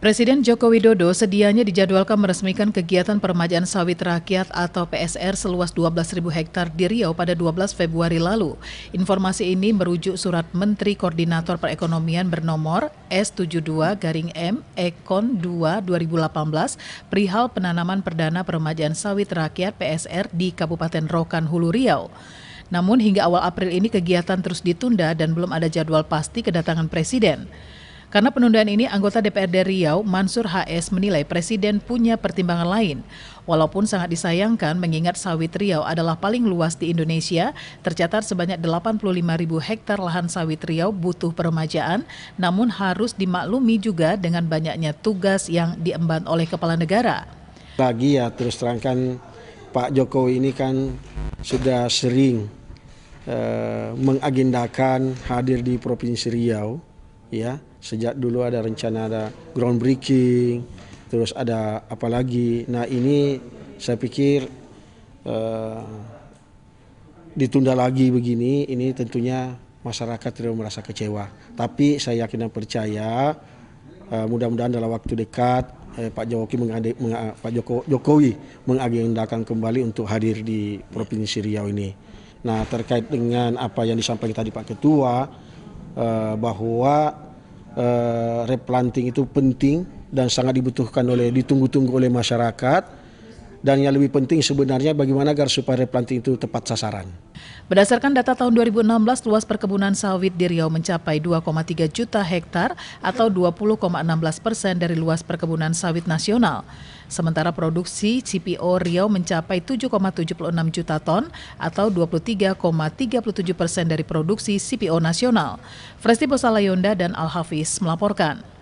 Presiden Joko Widodo sedianya dijadwalkan meresmikan kegiatan permajaan sawit rakyat atau PSR seluas 12.000 hektar di Riau pada 12 Februari lalu. Informasi ini merujuk surat Menteri Koordinator Perekonomian bernomor S72 garing M Ekon 2 2018 perihal penanaman perdana permajaan sawit rakyat PSR di Kabupaten Rokan Hulu Riau. Namun hingga awal April ini kegiatan terus ditunda dan belum ada jadwal pasti kedatangan Presiden. Karena penundaan ini, anggota DPRD Riau, Mansur HS, menilai Presiden punya pertimbangan lain. Walaupun sangat disayangkan mengingat sawit Riau adalah paling luas di Indonesia, tercatat sebanyak 85 ribu hektar lahan sawit Riau butuh peremajaan, namun harus dimaklumi juga dengan banyaknya tugas yang diemban oleh Kepala Negara. Bagi ya terus terangkan Pak Jokowi ini kan sudah sering eh, mengagendakan hadir di Provinsi Riau, ya Sejak dulu ada rencana ada groundbreaking, terus ada apa lagi. Nah ini saya pikir uh, ditunda lagi begini, ini tentunya masyarakat tidak merasa kecewa. Tapi saya yakin dan percaya uh, mudah-mudahan dalam waktu dekat uh, Pak Jokowi mengade, meng, Pak Joko, Jokowi mengagendakan kembali untuk hadir di provinsi Riau ini. Nah terkait dengan apa yang disampaikan tadi Pak Ketua bahwa Eh, replanting itu penting dan sangat dibutuhkan oleh ditunggu-tunggu oleh masyarakat dan yang lebih penting sebenarnya bagaimana agar supaya replanting itu tepat sasaran. Berdasarkan data tahun 2016, luas perkebunan sawit di Riau mencapai 2,3 juta hektar atau 20,16 persen dari luas perkebunan sawit nasional. Sementara produksi CPO Riau mencapai 7,76 juta ton atau 23,37 persen dari produksi CPO nasional. Fresti Bosalayonda dan Al-Hafiz melaporkan.